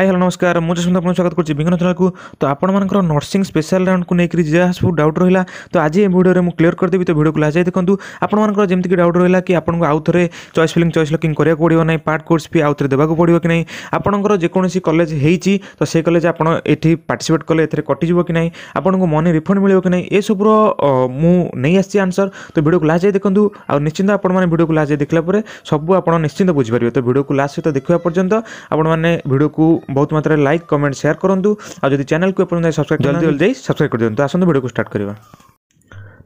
hi hello নমস্কার ମୁଁ ଯଶୋନ୍ତ ଆପଣଙ୍କୁ ସ୍ୱାଗତ କରୁଛି ବିଘ୍ନ ଚେନାଲକୁ ତ ଆପଣମାନଙ୍କର ନର୍ସିଂ ସ୍ପେଶାଲ ରାଉଣ୍ଡକୁ ନେଇକରି ଯାହା ସବୁ ଡାଉଟ୍ ରହିଲା ତ ଆଜି ଏ ଭିଡ଼ିଓରେ ମୁଁ କ୍ଲିୟର କରିଦେବି ତ ଭିଡ଼ିଓକୁ ଲାଷ୍ଟ ଯାଇ ଦେଖନ୍ତୁ ଆପଣମାନଙ୍କର ଯେମିତିକି ଡାଉଟ୍ ରହିଲା କି ଆପଣଙ୍କୁ ଆଉ ଥରେ ଚଏସ୍ ଫିଲିଂ ଚଏସ୍ ଲକିଂ କରିବାକୁ ପଡ଼ିବ ନାହିଁ ପାର୍ଟ କୋର୍ସ ଫି ଆଉ ଥରେ ଦେବାକୁ ପଡ଼ିବ କି ନାହିଁ ଆପଣଙ୍କର ଯେକୌଣସି କଲେଜ ହେଇଛି ତ ସେ କଲେଜ ଆପଣ ଏଠି ପାର୍ଟିସିପେଟ୍ କଲେ ଏଥିରେ କଟିଯିବ କି ନାହିଁ ଆପଣଙ୍କୁ ମନି ରିଫଣ୍ଡ ମିଳିବ କି ନାହିଁ ଏସବୁର ମୁଁ ନେଇ ଆସିଛି ଆନ୍ସର ତ ଭିଡ଼ିଓକୁ ଲାଷ୍ଟ ଯାଇ ଦେଖନ୍ତୁ ଆଉ ନିଶ୍ଚିନ୍ତ ଆପଣମାନେ ଭିଡ଼ିଓକୁ ଲାଷ୍ଟ ଯାଇ ଦେଖିଲା ପରେ ସବୁ ଆପଣ ନିଶ୍ଚିନ୍ତ ବୁଝିପାରିବେ ତ ଭିଡ଼ିଓକୁ ଲାଷ୍ଟ ସହିତ ଦେଖିବା ପର୍ଯ୍ୟନ୍ତ ଆପଣମାନେ ଭିଡ଼ିଓକୁ ବହୁତ ମାତ୍ରାରେ ଲାଇକ୍ କମେଣ୍ଟ ସେୟାର କରନ୍ତୁ ଆଉ ଯଦି ଚ୍ୟାନେଲକୁ ଏପର୍ଯ୍ୟନ୍ତ ସବସ୍କ୍ରାଇବ୍ ଜଲ୍ଦି ଜଲ୍ଦି ସବସ୍କ୍ରାଇବ୍ କରିଦିଅନ୍ତୁ ଆସନ୍ତୁ ଭିଡ଼ିଓକୁ ଷ୍ଟାର୍ଟ କରିବା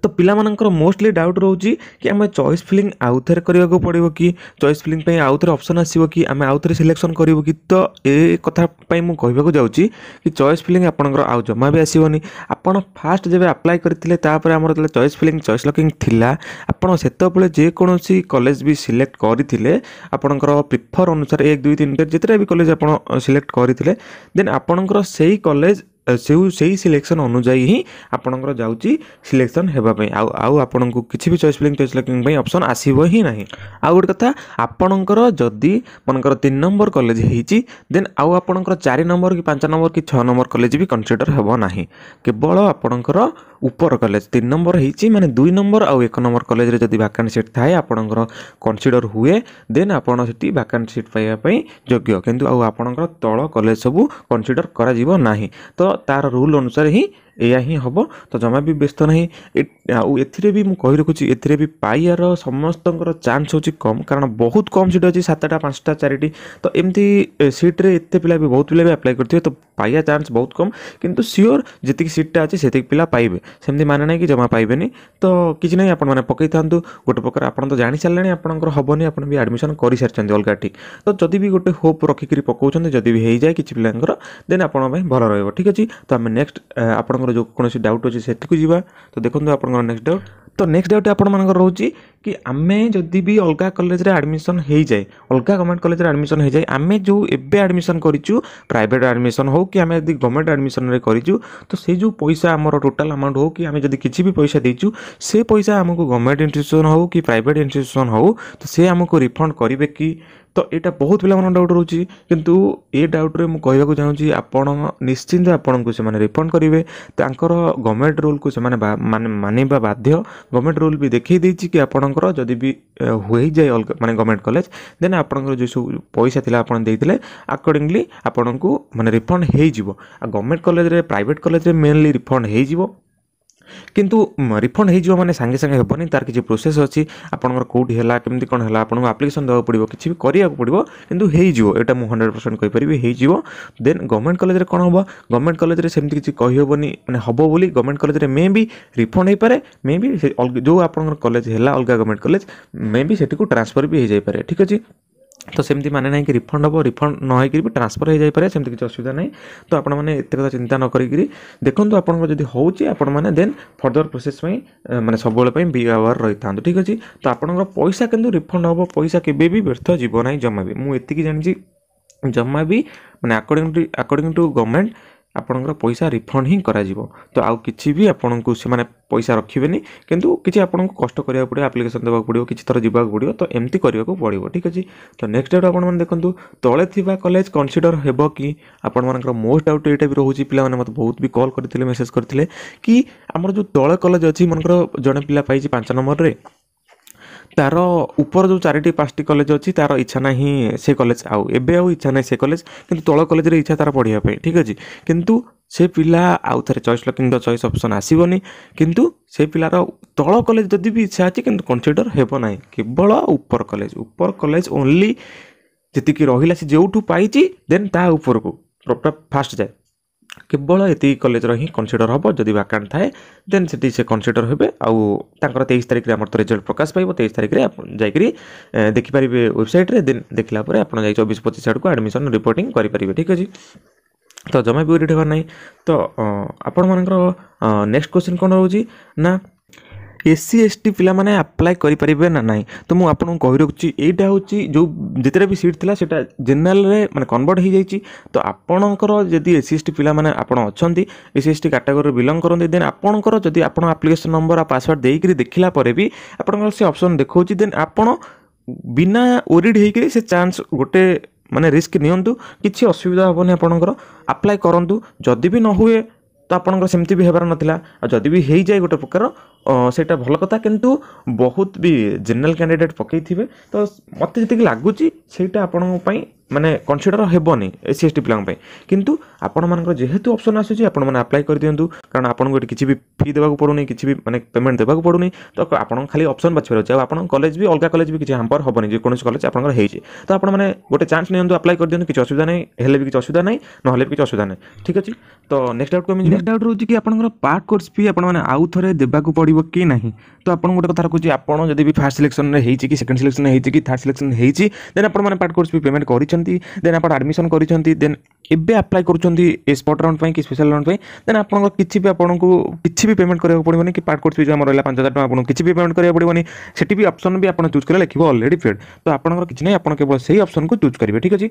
ତ ପିଲାମାନଙ୍କର ମୋଷ୍ଟଲି ଡାଉଟ୍ ରହୁଛି କି ଆମେ ଚଏସ୍ ଫିଲିଂ ଆଉଥରେ କରିବାକୁ ପଡ଼ିବ କି ଚଏସ୍ ଫିଲିଂ ପାଇଁ ଆଉଥରେ ଅପସନ୍ ଆସିବ କି ଆମେ ଆଉଥରେ ସିଲେକ୍ସନ୍ କରିବୁ କି ତ ଏ କଥା ପାଇଁ ମୁଁ କହିବାକୁ ଯାଉଛି କି ଚଏସ୍ ଫିଲିଂ ଆପଣଙ୍କର ଆଉ ଜମା ବି ଆସିବନି ଆପଣ ଫାଷ୍ଟ ଯେବେ ଆପ୍ଲାଏ କରିଥିଲେ ତାପରେ ଆମର ଯେତେବେଳେ ଚଏସ୍ ଫିଲିଂ ଚଏସ୍ ଲକିଂ ଥିଲା ଆପଣ ସେତେବେଳେ ଯେକୌଣସି କଲେଜ ବି ସିଲେକ୍ଟ କରିଥିଲେ ଆପଣଙ୍କର ପ୍ରିଫର୍ ଅନୁସାରେ ଏକ ଦୁଇ ତିନି ଚାରି ଯେତେଟା ବି କଲେଜ ଆପଣ ସିଲେକ୍ଟ କରିଥିଲେ ଦେନ୍ ଆପଣଙ୍କର ସେଇ କଲେଜ ସେଇ ସିଲେକ୍ସନ୍ ଅନୁଯାୟୀ ହିଁ ଆପଣଙ୍କର ଯାଉଛି ସିଲେକ୍ସନ୍ ହେବା ପାଇଁ ଆଉ ଆଉ ଆପଣଙ୍କୁ କିଛି ବି ଚଏସ୍ ଫିଲିଂ ଚଏସ୍ ଲକିଂ ପାଇଁ ଅପସନ୍ ଆସିବ ହିଁ ନାହିଁ ଆଉ ଗୋଟେ କଥା ଆପଣଙ୍କର ଯଦି ମନେକର ତିନି ନମ୍ବର କଲେଜ ହେଇଛି ଦେନ୍ ଆଉ ଆପଣଙ୍କର ଚାରି ନମ୍ବର କି ପାଞ୍ଚ ନମ୍ବର କି ଛଅ ନମ୍ବର କଲେଜ ବି କନସିଡ଼ର ହେବ ନାହିଁ କେବଳ ଆପଣଙ୍କର ଉପର କଲେଜ ତିନି ନମ୍ବର ହେଇଛି ମାନେ ଦୁଇ ନମ୍ବର ଆଉ ଏକ ନମ୍ବର କଲେଜରେ ଯଦି ଭାକାଣ୍ଟ ସିଟ୍ ଥାଏ ଆପଣଙ୍କର କନସିଡ଼ର ହୁଏ ଦେନ୍ ଆପଣ ସେଠି ଭାକାଣ୍ଟ ସିଟ୍ ପାଇବା ପାଇଁ ଯୋଗ୍ୟ କିନ୍ତୁ ଆଉ ଆପଣଙ୍କର ତଳ କଲେଜ ସବୁ କନସିଡ଼ର କରାଯିବ ନାହିଁ ତ ତାହାର ରୁଲ୍ ଅନୁସାରେ ହିଁ ଏହା ହିଁ ହେବ ତ ଜମା ବି ବ୍ୟସ୍ତ ନାହିଁ ଆଉ ଏଥିରେ ବି ମୁଁ କହି ରଖୁଛି ଏଥିରେ ବି ପାଇବାର ସମସ୍ତଙ୍କର ଚାନ୍ସ ହେଉଛି କମ୍ କାରଣ ବହୁତ କମ୍ ସିଟ୍ ଅଛି ସାତଟା ପାଞ୍ଚଟା ଚାରିଟି ତ ଏମିତି ସିଟ୍ରେ ଏତେ ପିଲା ବି ବହୁତ ପିଲା ବି ଆପ୍ଲାଏ କରିଥିବେ ତ ପାଇବା ଚାନ୍ସ ବହୁତ କମ୍ କିନ୍ତୁ ସିଓର ଯେତିକି ସିଟ୍ଟା ଅଛି ସେତିକି ପିଲା ପାଇବେ ସେମିତି ମାନେ ନାହିଁ କି ଜମା ପାଇବେନି ତ କିଛି ନାହିଁ ଆପଣମାନେ ପକାଇଥାନ୍ତୁ ଗୋଟେ ପ୍ରକାର ଆପଣ ତ ଜାଣିସାରିଲେଣି ଆପଣଙ୍କର ହେବନି ଆପଣ ବି ଆଡ଼ମିସନ୍ କରିସାରିଛନ୍ତି ଅଲଗା ଠିକ୍ ତ ଯଦି ବି ଗୋଟେ ହୋପ୍ ରଖିକିରି ପକାଉଛନ୍ତି ଯଦି ବି ହେଇଯାଏ କିଛି ପିଲାଙ୍କର ଦେନ୍ ଆପଣଙ୍କ ପାଇଁ ଭଲ ରହିବ ଠିକ୍ ଅଛି ତ ଆମେ ନେକ୍ସଟ ଆପଣଙ୍କ ଆମର ଯେଉଁ କୌଣସି ଡାଉଟ୍ ଅଛି ସେଠିକୁ ଯିବା ତ ଦେଖନ୍ତୁ ଆପଣଙ୍କର ନେକ୍ସଟ ଡାଉଟ୍ ତ ନେକ୍ସଟ ଡାଉଟ୍ ଆପଣମାନଙ୍କର ରହୁଛି କି ଆମେ ଯଦି ବି ଅଲଗା କଲେଜରେ ଆଡ଼ମିସନ୍ ହେଇଯାଏ ଅଲଗା ଗଭର୍ଣ୍ଣମେଣ୍ଟ କଲେଜରେ ଆଡ଼ମିସନ୍ ହେଇଯାଏ ଆମେ ଯେଉଁ ଏବେ ଆଡ଼ମିସନ୍ କରିଛୁ ପ୍ରାଇଭେଟ୍ ଆଡ଼ମିସନ୍ ହେଉ କି ଆମେ ଯଦି ଗଭର୍ଣ୍ଣମେଣ୍ଟ ଆଡ଼ମିସନ୍ରେ କରିଛୁ ତ ସେଇ ଯେଉଁ ପଇସା ଆମର ଟୋଟାଲ୍ ଆମାଉଣ୍ଟ ହେଉ କି ଆମେ ଯଦି କିଛି ବି ପଇସା ଦେଇଛୁ ସେ ପଇସା ଆମକୁ ଗଭର୍ଣ୍ଣମେଣ୍ଟ ଇନଷ୍ଟିଟ୍ୟୁସନ୍ ହେଉ କି ପ୍ରାଇଭେଟ୍ ଇନଷ୍ଟିଟ୍ୟୁସନ୍ ହେଉ ତ ସେ ଆମକୁ ରିଫଣ୍ଡ କରିବେ କି ତ ଏଇଟା ବହୁତ ପିଲାମାନଙ୍କ ଡାଉଟ୍ ରହୁଛି କିନ୍ତୁ ଏ ଡାଉଟ୍ରେ ମୁଁ କହିବାକୁ ଚାହୁଁଛି ଆପଣ ନିଶ୍ଚିନ୍ତ ଆପଣଙ୍କୁ ସେମାନେ ରିଫଣ୍ଡ କରିବେ ତାଙ୍କର ଗଭର୍ଣ୍ଣମେଣ୍ଟ ରୁଲ୍କୁ ସେମାନେ ମାନେ ମାନିବା ବାଧ୍ୟ ଗଭର୍ଣ୍ଣମେଣ୍ଟ ରୁଲ୍ ବି ଦେଖାଇ ଦେଇଛି କି ଆପଣଙ୍କର ଯଦି ବି ହୋଇଯାଏ ଅଲଗା ମାନେ ଗଭର୍ଣ୍ଣମେଣ୍ଟ କଲେଜ ଦେନ୍ ଆପଣଙ୍କର ଯେଉଁ ସବୁ ପଇସା ଥିଲା ଆପଣ ଦେଇଥିଲେ ଆକର୍ଡ଼ିଂଲି ଆପଣଙ୍କୁ ମାନେ ରିଫଣ୍ଡ ହେଇଯିବ ଆଉ ଗଭର୍ଣ୍ଣମେଣ୍ଟ କଲେଜରେ ପ୍ରାଇଭେଟ୍ କଲେଜରେ ମେନ୍ଲି ରିଫଣ୍ଡ ହେଇଯିବ কিন্তু রিফন্ড হয়ে যাওয়া মানে সাংে সাংে হবনি তার কিছু প্রোসেস অছি আপনার কোটি হল কমিটি কোণ হল আপনার আপ্লিকেশন দেওয়া পড়ব কিছু করা পড়ব কিন্তু হয়ে যাব এটা মুখ হন্ড্রেড পরসেন্ট কইপারি হয়ে যাব দেন গভর্নমেন্ট কলেজের কোণ হব গভর্নমেন্ট কলেজের সেমি কিছু কহবনি মানে হব বলে গভর্নমেন্ট কলেজের মে বি রিফন্ড হয়ে পে মে বি যে আপনার কলেজ হল অলগা গভর্নমেন্ট কলেজ মে বি সেটি ট্রান্সফর বি হয়ে যাই পারে ঠিক আছে ତ ସେମିତି ମାନେ ନାହିଁ କି ରିଫଣ୍ଡ ହେବ ରିଫଣ୍ଡ ନ ହେଇକରି ବି ଟ୍ରାନ୍ସଫର୍ ହେଇଯାଇପାରେ ସେମିତି କିଛି ଅସୁବିଧା ନାହିଁ ତ ଆପଣମାନେ ଏତେ କଥା ଚିନ୍ତା ନ କରିକିରି ଦେଖନ୍ତୁ ଆପଣଙ୍କର ଯଦି ହେଉଛି ଆପଣମାନେ ଦେନ୍ ଫର୍ଦର ପ୍ରୋସେସ୍ ପାଇଁ ମାନେ ସବୁବେଳେ ପାଇଁ ବି ଆୱାର ରହିଥାନ୍ତୁ ଠିକ୍ ଅଛି ତ ଆପଣଙ୍କର ପଇସା କିନ୍ତୁ ରିଫଣ୍ଡ ହେବ ପଇସା କେବେ ବି ବ୍ୟର୍ଥ ଯିବ ନାହିଁ ଜମା ବି ମୁଁ ଏତିକି ଜାଣିଛି ଜମା ବି ମାନେ according to according to government ଆପଣଙ୍କର ପଇସା ରିଫଣ୍ଡ ହିଁ କରାଯିବ ତ ଆଉ କିଛି ବି ଆପଣଙ୍କୁ ସେମାନେ ପଇସା ରଖିବେନି କିନ୍ତୁ କିଛି ଆପଣଙ୍କୁ କଷ୍ଟ କରିବାକୁ ପଡ଼ିବ ଆପ୍ଲିକେସନ୍ ଦେବାକୁ ପଡ଼ିବ କିଛି ଥର ଯିବାକୁ ପଡ଼ିବ ତ ଏମିତି କରିବାକୁ ପଡ଼ିବ ଠିକ୍ ଅଛି ତ ନେକ୍ସଟ ଡାଉଟ୍ ଆପଣମାନେ ଦେଖନ୍ତୁ ତଳେ ଥିବା କଲେଜ କନସିଡ଼ର ହେବ କି ଆପଣମାନଙ୍କର ମୋଷ୍ଟ ଡାଉଟ୍ ଏଇଟା ବି ରହୁଛି ପିଲାମାନେ ମୋତେ ବହୁତ ବି କଲ୍ କରିଥିଲେ ମେସେଜ୍ କରିଥିଲେ କି ଆମର ଯେଉଁ ତଳେ କଲେଜ ଅଛି ମନେକର ଜଣେ ପିଲା ପାଇଛି ପାଞ୍ଚ ନମ୍ବରରେ ତାର ଉପର ଯେଉଁ ଚାରିଟି ପାଞ୍ଚଟି କଲେଜ ଅଛି ତାର ଇଚ୍ଛା ନାହିଁ ସେ କଲେଜ ଆଉ ଏବେ ଆଉ ଇଚ୍ଛା ନାହିଁ ସେ କଲେଜ କିନ୍ତୁ ତଳ କଲେଜରେ ଇଚ୍ଛା ତାର ପଢ଼ିବା ପାଇଁ ଠିକ୍ ଅଛି କିନ୍ତୁ ସେ ପିଲା ଆଉ ଥରେ choice locking the choice option ଆସିବନି କିନ୍ତୁ ସେ ପିଲାର ତଳ କଲେଜ ଯଦି ବି ଇଚ୍ଛା ଅଛି କିନ୍ତୁ କନସିଡ଼ର ହେବ ନାହିଁ କେବଳ ଉପର କଲେଜ ଉପର କଲେଜ ଓନ୍ଲି ଯେତିକି ରହିଲା ସେ ଯେଉଁଠୁ ପାଇଛି ଦେନ୍ ତା ଉପରକୁ ଫାଷ୍ଟ ଯାଏ କେବଳ ଏତିକି କଲେଜର ହିଁ କନସିଡ଼ର ହେବ ଯଦି ଭ୍ୟାକାଣ୍ଟ ଥାଏ ଦେନ୍ ସେଠି ସେ କନସିଡ଼ର ହେବେ ଆଉ ତାଙ୍କର ତେଇଶ ତାରିଖରେ ଆମର ତ ରେଜଲ୍ଟ ପ୍ରକାଶ ପାଇବ ତେଇଶ ତାରିଖରେ ଆପଣ ଯାଇକରି ଦେଖିପାରିବେ ୱେବସାଇଟ୍ରେ ଦେନ୍ ଦେଖିଲା ପରେ ଆପଣ ଯାଇ ଚବିଶ ପଚିଶ ଆଡ଼କୁ ଆଡ଼ମିସନ୍ ରିପୋର୍ଟିଂ କରିପାରିବେ ଠିକ୍ ଅଛି ତ ଜମା ବି ୱେରିଟ୍ ହେବାର ନାହିଁ ତ ଆପଣମାନଙ୍କର ନେକ୍ସଟ କ୍ୱେଶ୍ଚିନ୍ କ'ଣ ରହୁଛି ନା ଏସ୍ସି ଏସ୍ ଟି ପିଲାମାନେ ଆପ୍ଲାଏ କରିପାରିବେ ନା ନାହିଁ ତ ମୁଁ ଆପଣଙ୍କୁ କହି ରଖୁଛି ଏଇଟା ହେଉଛି ଯେଉଁ ଯେତେଟା ବି ସିଟ୍ ଥିଲା ସେଇଟା ଜେନେରାଲରେ ମାନେ କନଭର୍ଟ ହୋଇଯାଇଛି ତ ଆପଣଙ୍କର ଯଦି ଏସ୍ସି ଏସ୍ ଟି ପିଲାମାନେ ଆପଣ ଅଛନ୍ତି ଏସ୍ସି ଏସ୍ ଟି କାଟାଗୋରୀରୁ ବିଲଙ୍ଗ କରନ୍ତି ଦେନ୍ ଆପଣଙ୍କର ଯଦି ଆପଣ ଆପ୍ଲିକେସନ୍ ନମ୍ବର ଆଉ ପାସୱାର୍ଡ଼ ଦେଇକରି ଦେଖିଲା ପରେ ବି ଆପଣଙ୍କର ସେ ଅପସନ୍ ଦେଖାଉଛି ଦେନ୍ ଆପଣ ବିନା ଓରିଡ଼ ହୋଇକରି ସେ ଚାନ୍ସ ଗୋଟେ ମାନେ ରିସ୍କ ନିଅନ୍ତୁ କିଛି ଅସୁବିଧା ହେବନି ଆପଣଙ୍କର ଆପ୍ଲାଏ କରନ୍ତୁ ଯଦି ବି ନ ହୁଏ ତ ଆପଣଙ୍କର ସେମିତି ବି ହେବାର ନଥିଲା ଆଉ ଯଦି ବି ହେଇଯାଏ ଗୋଟେ ପ୍ରକାର ସେଇଟା ଭଲ କଥା କିନ୍ତୁ ବହୁତ ବି ଜେନେରାଲ୍ କ୍ୟାଣ୍ଡିଡ଼େଟ୍ ପକାଇଥିବେ ତ ମୋତେ ଯେତିକି ଲାଗୁଛି ସେଇଟା ଆପଣଙ୍କ ପାଇଁ ମାନେ କନସିଡ଼ର ହେବନି ଏସ୍ ସି ଏସ୍ ଟି ପିଲାଙ୍କ ପାଇଁ କିନ୍ତୁ ଆପଣମାନଙ୍କର ଯେହେତୁ ଅପସନ୍ ଆସୁଛି ଆପଣମାନେ ଆପ୍ଲାଏ କରିଦିଅନ୍ତୁ କାରଣ ଆପଣଙ୍କୁ ଏଠି କିଛି ବି ଫି ଦେବାକୁ ପଡ଼ୁନି କିଛି ବି ମାନେ ପେମେଣ୍ଟ ଦେବାକୁ ପଡ଼ୁନି ତ ଆପଣଙ୍କ ଖାଲି ଅପସନ୍ ବାଛିବାର ଅଛି ଆଉ ଆପଣଙ୍କ କଲେଜ ବି ଅଲଗା କଲେଜ ବି କିଛି ହାମ୍ପର ହେବନି ଯେକୌଣସି କଲେଜ ଆପଣଙ୍କର ହେଇଛି ତ ଆପଣମାନେ ଗୋଟେ ଚାନ୍ସ ନିଅନ୍ତୁ ଆପ୍ଲାଏ କରିଦିଅନ୍ତୁ କିଛି ଅସୁବିଧା ନାହିଁ ହେଲେ ବି କିଛି ଅସୁବିଧା ନାହିଁ ନହେଲେ ବି କିଛି ଅସୁବିଧା ନାହିଁ ଠିକ୍ ଅଛି ତ ନେକ୍ସଟ ଡାଉଟ୍ କେମିତି ନେକ୍ସଟ ଡାଉଟ୍ ରହୁଛି କି ଆପଣଙ୍କର ପାର୍ଟ କୋର୍ସ ଫି ଆପଣମାନେ ଆଉ ଥରେ ଦେବାକୁ ପଡ଼ିବ କି ନାହିଁ ତ ଆପଣଙ୍କୁ ଗୋଟେ କଥା ରଖୁଛି ଆପଣ ଯଦି ବି ଫାର୍ଷ୍ଟ ସିଲେକ୍ସନରେ ହେଇଛି କି ସେକେଣ୍ଡ ସିଲେକ୍ସନରେ ହେଇଛି କି ଥାର୍ଡ଼ ସିଲେକ୍ସନ ହେଇଛି ଦେନ୍ ଆପଣମାନେ ପାର୍ଟ କୋର୍ସ ବି ପେମେଣ୍ଟ କରିଛନ୍ତି देन आप आडमिशन कर देन ଏବେ ଆପ୍ଲାଏ କରୁଛନ୍ତି ଏ ସ୍ପଟ୍ ରାଉଣ୍ଡ ପାଇଁ କି ସ୍ପେଶାଲ ରାଉଣ୍ଡ ପାଇଁ ଦେନ୍ ଆପଣଙ୍କ କିଛି ବି ଆପଣଙ୍କୁ କିଛି ବି ପେମେଣ୍ଟ କରିବାକୁ ପଡ଼ିବନି କି ପାର୍ଟ କୋର୍ସ ବି ଆମର ରହିଲା ପାଞ୍ଚ ହଜାର ଟଙ୍କା ଆପଣଙ୍କୁ କିଛି ବି ପେମେଣ୍ଟ କରିବାକୁ ପଡ଼ିବନି ସେଠି ବି ଅପସନ୍ ବି ଆପଣ ଚୁଜ୍ କଲେ ଲେଖିବ ଅଲରେଡ଼ି ପେଡ୍ ତ ଆପଣଙ୍କର କିଛି ନାହିଁ ଆପଣ କେବଳ ସେଇ ଅପସନ୍କୁ ଚୁଜ୍ କରିବେ ଠିକ୍ ଅଛି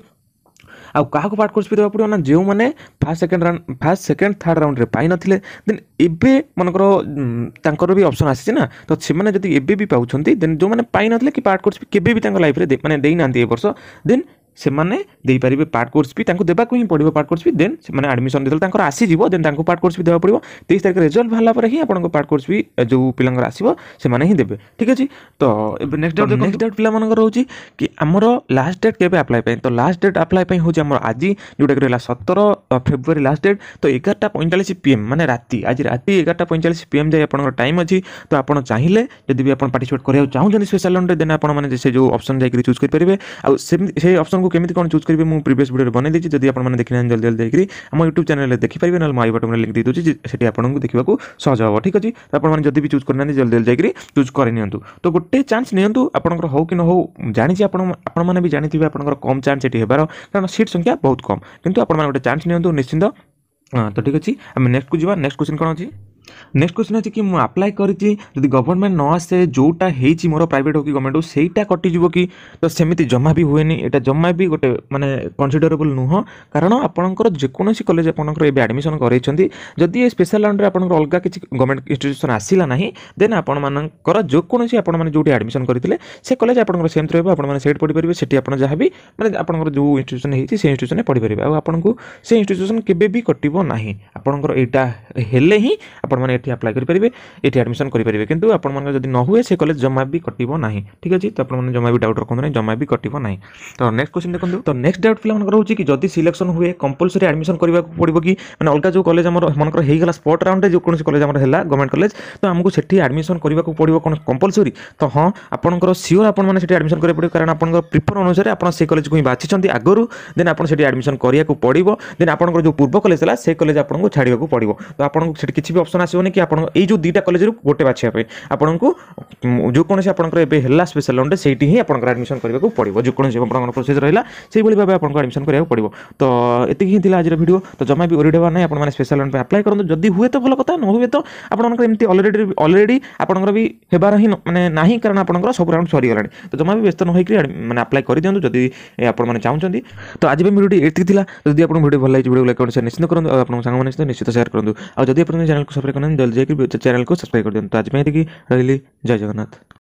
ଆଉ କାହାକୁ ପାର୍ଟ କୋର୍ସ ବି ଦେବାକୁ ପଡ଼ିବ ନା ଯେଉଁମାନେ first second round first second third ରାଉଣ୍ଡରେ ପାଇନଥିଲେ ଦେନ୍ ଏବେ ମନେକର ତାଙ୍କର ବି ଅପସନ୍ ଆସିଛି ନା ତ ସେମାନେ ଯଦି ଏବେ ବି ପାଉଛନ୍ତି ଦେନ୍ ଯେଉଁମାନେ ପାଇନଥିଲେ କି ପାର୍ଟ କୋର୍ସ କେବେ ବି ତାଙ୍କ ଲାଇଫ୍ରେ ମାନେ ଦେଇନାହାନ୍ତି ଏ ବର୍ଷ ଦେନ୍ ସେମାନେ ଦେଇପାରିବେ ପାର୍ଟ କୋର୍ସ ବି ତାଙ୍କୁ ଦେବାକୁ ହିଁ ପଡ଼ିବ ପାର୍ଟ କୋର୍ସ ବି ଦେନ୍ ସେମାନେ ଆଡ଼ମିସନ ଯେତେବେଳେ ତାଙ୍କର ଆସିଯିବ ଦେନ୍ ତାଙ୍କୁ ପାର୍ଟ କୋର୍ସ ବି ଦେବାକୁ ପଡ଼ିବ ତେଇଶ ତାରିଖ ରେଜଲ୍ଟ ବାହାରିଲା ପରେ ହିଁ ଆପଣଙ୍କ ପାର୍ଟ କୋର୍ସ ବି ଯେଉଁ ପିଲାଙ୍କର ଆସିବ ସେମାନେ ହିଁ ଦେବେ ଠିକ୍ ଅଛି ତ ଏବେ ନେକ୍ସଟ ଡେଟ୍ ନେକ୍ସଟ ଡେଟ୍ ପିଲାମାନଙ୍କର ରହୁଛି କି ଆମର ଲାଷ୍ଟ ଡେଟ୍ କେବେ ଆପ୍ଲାଏ ପାଇଁ ତ ଲାଷ୍ଟ ଡେଟ୍ ଆପ୍ଲାଏ ପାଇଁ ହେଉଛି ଆମର ଆଜି ଯେଉଁଟାକି ରହିଲା ସତର ଫେବୃଆରୀ ଲାଷ୍ଟ ଡେଟ୍ ତ ଏଗାରଟା ପଇଁଚାଳିଶ ପିଏମ୍ ମାନେ ରାତି ଆଜି ରାତି ଏଗାରଟା ପଇଁଚାଳିଶ ପିଏମ୍ ଯାଇ ଆପଣଙ୍କର ଟାଇମ୍ ଅଛି ତ ଆପଣ ଚାହିଁଲେ ଯଦି ବି ଆପଣ ପାର୍ଟିସିପେଟ୍ କରିବାକୁ ଚାହୁଁଛନ୍ତି ସ୍ପେଶାଲ ଲୋନ୍ରେ ଦେନ୍ ଆପଣମାନେ ସେ ଯେଉଁ ଅପସନ୍ ଯାଇକରି ଚୁଜ୍ କରିପାରିବେ ଆଉ ସେମିତି ସେଇ ଅପସନ୍ ଆପଣଙ୍କୁ କେମିତି କ'ଣ ଚୁଜ୍ କରିବେ ମୁଁ ପ୍ରିଭିୟସ୍ ଭିଡ଼ିଓରେ ବନେଇ ଦେଇଛି ଯଦି ଆପଣମାନେ ଦେଖିନାହାନ୍ତି ଜଲ୍ଦି ଜଲ୍ଦି ଯାଇକି ଆମ ୟୁଟ୍ୟୁବ୍ ଚ୍ୟାନେଲ୍ରେ ଦେଖିପାରିବେ ନହେଲେ ମାଇ ବଟମ୍ରେ ଲିଙ୍କ୍ ଦେଇଦେଉଛି ସେଠି ଆପଣଙ୍କୁ ଦେଖିବାକୁ ସହଜ ହେବ ଠିକ୍ ଅଛି ଆପଣମାନେ ଯଦି ବି ଚୁଜ୍ କରିନାହାନ୍ତି ଜଲ୍ଦି ଜଲ୍ଦି ଯାଇକି ଚୁଜ୍ କରିନିଅନ୍ତୁ ତ ଗୋଟେ ଚାନ୍ସ ନିଅନ୍ତୁ ଆପଣଙ୍କର ହଉ କି ନ ହଉ ଜାଣିଛି ଆପଣ ଆପଣମାନେ ବି ଜାଣିଥିବେ ଆପଣଙ୍କର କମ୍ ଚାନ୍ସ ଏଠି ହେବାର କାରଣ ସିଟ୍ ସଂଖ୍ୟା ବହୁତ କମ୍ କିନ୍ତୁ ଆପଣମାନେ ଗୋଟେ ଚାନ୍ସ ନିଅନ୍ତୁ ନିଶ୍ଚିନ୍ତ ତ ଠିକ୍ ଅଛି ଆମେ ନେକ୍ସଟକୁ ଯିବା ନେକ୍ସଟ କ୍ୱେଶ୍ଚିନ୍ କ'ଣ ଅଛି নেক্সট কোশ্চিন আছে কি মু আপ্লাই করেছি যদি গভর্নমেন্ট ন আসে যেটা হয়েছি মোর প্রাইভেট হোক কি গভর্নমেন্ট হোক সেইটা কটিযোগ কি তো সেমিতি জমা বি হুয়েনি এটা জমা বি গোটে মানে কনসিডরেবল নুহ কারণ আপনার যেকোন কলেজ আপনার এবে আডমিশন করাইছেন যদি এই স্পেশাল রাউন্ডে আপনার অলগা কিছু গভর্নমেন্ট ইনস্টিট্যুশন আসিলা না দেন আপনার যেকোন আপনার যেটি আডমিশন করে সে কলেজ আপনার সেমতি রহব আপনার সেইটি পড়িপারে সেটি আপনার যা বি মানে আপনার যে ইনস্টিট্যুশন হয়েছে সেই ইনস্টিট্যুশনে পড়িপারে আপনার সেই ইনস্টিট্যুশন কেবে বি কটিব না আপনার এইটা হলে হি আপনার ଆପଣମାନେ ଏଠି ଆପ୍ଲାଏ କରିପାରିବେ ଏଠି ଆଡ଼ମିସନ୍ କରିପାରିବେ କିନ୍ତୁ ଆପଣମାନଙ୍କ ଯଦି ନ ହୁଏ ସେ କଲେଜ ଜମା ବି କଟିବ ନାହିଁ ଠିକ୍ ଅଛି ତ ଆପଣମାନେ ଜମା ବି ଡାଉଟ୍ ରଖନ୍ତୁ ନାହିଁ ଜମା ବି କଟିବ ନାହିଁ ତ ନେକ୍ସଟ କ୍ୱେଶ୍ଚନ୍ ଦେଖନ୍ତୁ ତ ନେକ୍ସଟ ଡାଉଟ୍ ପିଲାମାନଙ୍କର ହେଉଛି କି ଯଦି ସିଲେକ୍ସନ୍ ହୁଏ କମ୍ପଲସରି ଆଡ଼ମିସନ୍ କରିବାକୁ ପଡ଼ିବ କି ମାନେ ଅଲଗା ଯେଉଁ କଲେଜ ଆମର ମନେକର ହେଇଗଲା ସ୍ପଟ୍ ରାଉଣ୍ଡରେ ଯେକୌଣସି କଲେଜ ଆମର ହେଲା ଗଭର୍ଣ୍ଣମେଣ୍ଟ କଲେଜ ତ ଆମକୁ ସେଠି ଆଡ଼ମିସନ୍ କରିବାକୁ ପଡ଼ିବ କ'ଣ କମ୍ପଲସରି ତ ହଁ ଆପଣଙ୍କର ସିଓର ଆପଣମାନେ ସେଠି ଆଡ଼ମିସନ୍ କରିବାକୁ ପଡ଼ିବ କାରଣ ଆପଣଙ୍କର ପ୍ରିଫର ଅନୁସାରେ ଆପଣ ସେ କଲେଜକୁ ହିଁ ବାଛିଛନ୍ତି ଆଗରୁ ଦେନ୍ ଆପଣ ସେଠି ଆଡ଼ମିସନ୍ କରିବାକୁ ପଡ଼ିବ ଦେନ୍ ଆପଣଙ୍କର ଯେଉଁ ପୂର୍ବ କଲେଜ ହେଲା ସେ କଲେଜ ଆପଣଙ୍କୁ ଛାଡ଼ିବାକୁ ପଡ଼ିବ ତ ଆପଣଙ୍କୁ ସେଠି କିଛି ବି ଅପସନ୍ ଆସିବନି କି ଆପଣ ଏଇ ଯେଉଁ ଦୁଇଟା କଲେଜରୁ ଗୋଟେ ବାଛିବା ପାଇଁ ଆପଣଙ୍କୁ ଯେକୌଣସି ଆପଣଙ୍କର ଏବେ ହେଲା ସ୍ପେଶାଲ ଲୋନ୍ରେ ସେଇଠି ହିଁ ଆପଣଙ୍କର ଆଡ଼ମିସନ୍ କରିବାକୁ ପଡ଼ିବ ଯେକୌଣସି ଆପଣଙ୍କର ପ୍ରୋସେସ୍ ରହିଲା ସେଇଭଳି ଭାବେ ଆପଣଙ୍କୁ ଆଡ଼ମିସନ୍ କରିବାକୁ ପଡ଼ିବ ତ ଏତିକି ହିଁ ଥିଲା ଆଜିର ଭିଡ଼ିଓ ତ ଜମା ବି ଓରିଡ଼ ହେବା ନାହିଁ ଆପଣମାନେ ସ୍ପେଶାଲ ଲୋନ୍ ପାଇଁ ଆପ୍ଲାଏ କରନ୍ତୁ ଯଦି ହୁଏ ତ ଭଲ କଥା ନ ହୁଏ ତ ଆପଣଙ୍କର ଏମିତି ଅଲରେଡ଼ି ଅଲରେଡ଼ି ଆପଣଙ୍କର ବି ହେବାର ହିଁ ମାନେ ନାହିଁ କାରଣ ଆପଣଙ୍କର ସବୁ ରାଉଣ୍ଡ ସରିଗଲାଣି ତ ଜମା ବି ବ୍ୟସ୍ତ ନ ହୋଇକି ମାନେ ଆପ୍ଲାଏ କରିଦିଅନ୍ତୁ ଯଦି ଆପଣମାନେ ଚାହୁଁଛନ୍ତି ତ ଆଜି ପାଇଁ ଭିଡ଼ିଓଟି ଏତିକି ଥିଲା ଯଦି ଆପଣଙ୍କୁ ଭିଡ଼ିଓ ଭଲ ଲାଗିଛି ଭିଡ଼ିଓ ଲାଇକ୍ କମେଣ୍ଟ ସେୟାର ନିଶ୍ଚିତ କରନ୍ତୁ ଆଉ ଆପଣଙ୍କ ସାଙ୍ଗମାନେ ନିଶ୍ଚିତ ସେୟାର କରନ୍ତୁ ଆଉ ଯଦି ଆପଣଙ୍କ ଚ୍ୟାନେଲକୁ ସବସ୍କ୍ରାଇବ୍ करना जल्दी जाकर चैनल को सब्सक्राइब कर देना तो आज मैं देखिए रही जय जगन्नाथ